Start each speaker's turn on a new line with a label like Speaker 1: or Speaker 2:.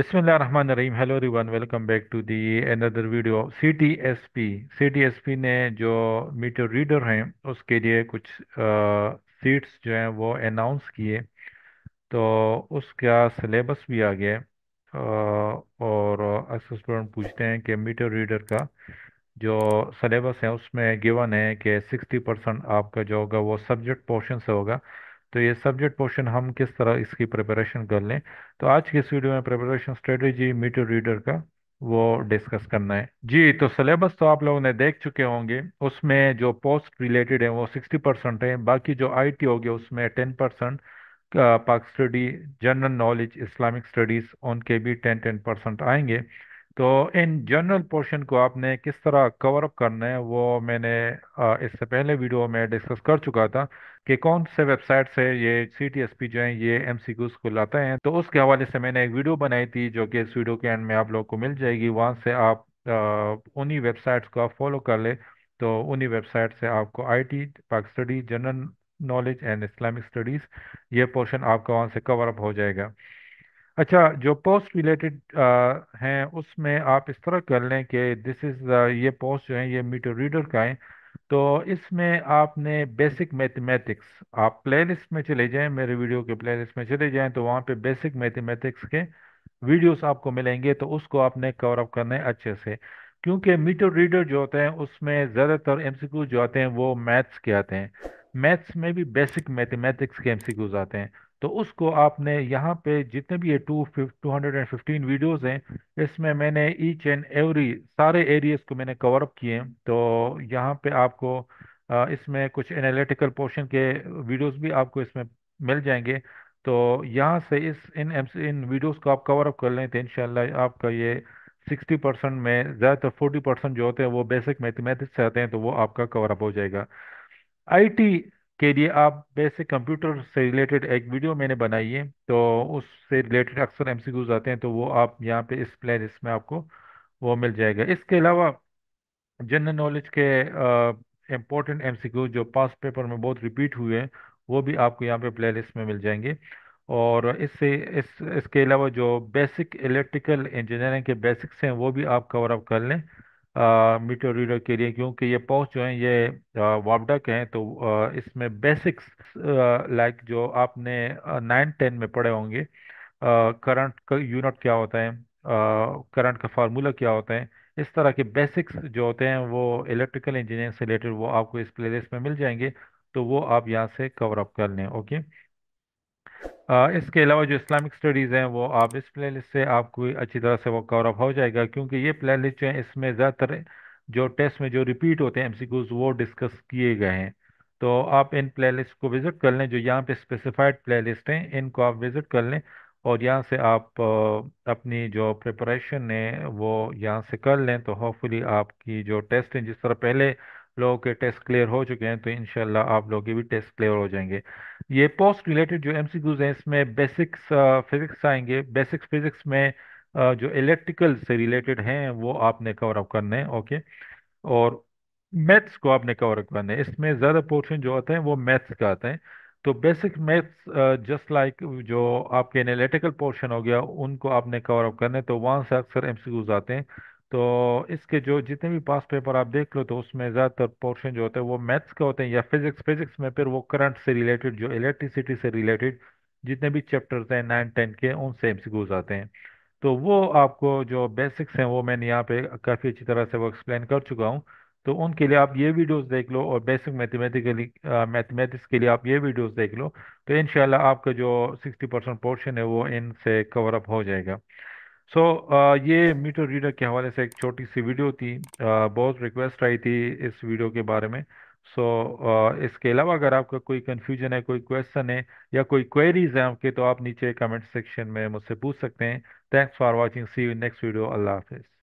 Speaker 1: रहीम hello रिवान welcome back to the another video C T S P C T S P ने जो meter reader हैं उसके लिए कुछ सीट्स जो हैं वो अनाउंस किए तो उसका सिलेबस भी आ गया और अक्सर स्टूडेंट पूछते हैं कि मीटर रीडर का जो सिलेबस है उसमें गिवन है कि सिक्सटी परसेंट आपका जो होगा वो सब्जेक्ट पोर्शन से होगा तो ये सब्जेक्ट पोर्शन हम किस तरह इसकी प्रिपरेशन कर लें तो आज के इस वीडियो में प्रिपरेशन स्ट्रेटेजी मीटर रीडर का वो डिस्कस करना है जी तो सिलेबस तो आप लोगों ने देख चुके होंगे उसमें जो पोस्ट रिलेटेड है वो सिक्सटी परसेंट है बाकी जो आईटी होगी उसमें ten percent Pak study general knowledge Islamic studies उनके भी टेन टेन परसेंट आएंगे तो इन जनरल पोर्शन को आपने किस तरह कवर अप करना है वो मैंने इससे पहले वीडियो में डिस्कस कर चुका था कि कौन से वेबसाइट से ये सी टी एस पी जो है ये एम सी क्यूज़ को लाते हैं तो उसके हवाले से मैंने एक वीडियो बनाई थी जो कि इस वीडियो के एंड में आप लोग को मिल जाएगी वहाँ से आप उन्हीं वेबसाइट्स को आप फॉलो कर ले तो उन्हीं वेबसाइट से आपको I T Pak study general knowledge and Islamic studies ये पोर्शन आपका वहाँ से कवर अप हो जाएगा अच्छा जो पोस्ट रिलेटेड हैं उसमें आप इस तरह कर लें कि दिस इज़ ये पोस्ट जो है ये मीटर रीडर का है तो इसमें आपने बेसिक मैथमेटिक्स आप प्लेलिस्ट में चले जाएं मेरे वीडियो के प्लेलिस्ट में चले जाएं तो वहाँ पे बेसिक मैथमेटिक्स के वीडियोस आपको मिलेंगे तो उसको आपने कवर अप करना है अच्छे से क्योंकि मीटर रीडर जो होते हैं उसमें ज़्यादातर क्यूज जो आते हैं वो मैथ्स के आते हैं मैथ्स में भी बेसिक मैथमेटिक्स के क्यूज आते हैं तो उसको आपने यहाँ पे जितने भी ये two two hundred and fifteen videos हैं इसमें मैंने ईच एंड एवरी सारे एरियाज़ को मैंने कवर अप किए हैं तो यहाँ पे आपको इसमें कुछ एनालिटिकल पोर्शन के वीडियोज़ भी आपको इसमें मिल जाएंगे तो यहाँ से इस इन इन वीडियोज़ को आप कवर अप कर लें तो इन आपका ये सिक्सटी परसेंट में ज़्यादातर फोर्टी परसेंट जो होते हैं वो बेसिक मैथमेटिक्स से आते हैं तो वो आपका कवर अप हो जाएगा आईटी के लिए आप बेसिक कंप्यूटर से रिलेटेड एक वीडियो मैंने बनाई है तो उससे रिलेटेड अक्सर एमसीक्यूज आते हैं तो वो आप यहाँ पे इस प्ले लिस्ट में आपको वो मिल जाएगा इसके अलावा जनरल नॉलेज के इम्पोर्टेंट एमसीक्यूज जो पास्ट पेपर में बहुत रिपीट हुए हैं वो भी आपको यहाँ पे प्ले लिस्ट में मिल जाएंगे और इससे इस इसके अलावा जो बेसिक इलेक्ट्रिकल इंजीनियरिंग के बेसिक्स हैं वो भी आप कवर अप कर लें रीडर के लिए क्योंकि ये पहुँच जो है ये वापडक हैं तो आ, इसमें बेसिक्स लाइक जो आपने नाइन टेन में पढ़े होंगे करंट का यूनिट क्या होता है करंट का फार्मूला क्या होता है इस तरह के बेसिक्स जो होते हैं वो इलेक्ट्रिकल इंजीनियरिंग से रिलेटेड वो आपको इस प्ले में मिल जाएंगे तो वो आप यहाँ से कवर अप कर लें ओके इसके अलावा जो इस्लामिक स्टडीज़ हैं वो आप इस प्ले लिस्ट से आपको अच्छी तरह से वो कवर अप हो जाएगा क्योंकि ये प्ले लिस्ट जो है इसमें ज़्यादातर जो टेस्ट में जो रिपीट होते हैं एमसीक्यूज वो डिस्कस किए गए हैं तो आप इन प्ले लिस्ट को विज़िट कर लें जो यहाँ पे स्पेसिफाइड प्ले लिस्ट हैं इनको आप विज़िट कर लें और यहाँ से आप अपनी जो प्रिपरेशन है वो यहाँ से कर लें तो होपफुली आपकी जो टेस्ट हैं जिस तरह पहले लोगों के टेस्ट क्लियर हो चुके हैं तो इन आप लोग के भी टेस्ट क्लियर हो जाएंगे ये पोस्ट रिलेटेड जो एम सी क्यूज हैं इसमें बेसिक्स फिजिक्स आएंगे बेसिक्स फिजिक्स में जो इलेक्ट्रिकल से रिलेटेड हैं वो आपने कवर अप करने हैं ओके और मैथ्स को आपने कवर अप करना है इसमें ज़्यादा पोर्शन जो आते हैं वो मैथ्स का आते हैं तो बेसिक मैथ्स जस्ट लाइक जो आपके एनालिटिकल पोर्शन हो गया उनको आपने कवर अप करने तो वहाँ से अक्सर एमसीक्यूज आते हैं तो इसके जो जितने भी पास पेपर आप देख लो तो उसमें ज़्यादातर पोर्शन जो होते हैं वो मैथ्स के होते हैं या फिजिक्स फिजिक्स में फिर वो करंट से रिलेटेड जो इलेक्ट्रिसिटी से रिलेटेड जितने भी चैप्टर्स हैं नाइन टेन के उन से एम आते हैं तो वो आपको जो बेसिक्स हैं वो मैंने यहाँ पे काफ़ी अच्छी तरह से वो एक्सप्लेन कर चुका हूँ तो उनके लिए आप ये वीडियोस देख लो और बेसिक मैथमेटिकली मैथमेटिक्स के लिए आप ये वीडियोस देख लो तो इन आपका जो सिक्सटी परसेंट पोर्शन है वो इनसे कवर अप हो जाएगा सो so, uh, ये मीटर रीडर के हवाले से एक छोटी सी वीडियो थी uh, बहुत रिक्वेस्ट आई थी इस वीडियो के बारे में सो so, uh, इसके अलावा अगर आपका कोई कन्फ्यूजन है कोई क्वेश्चन है या कोई क्वेरीज हैं आपके तो आप नीचे कमेंट सेक्शन में मुझसे पूछ सकते हैं thanks for watching see you next video अल्लाह हाफिज़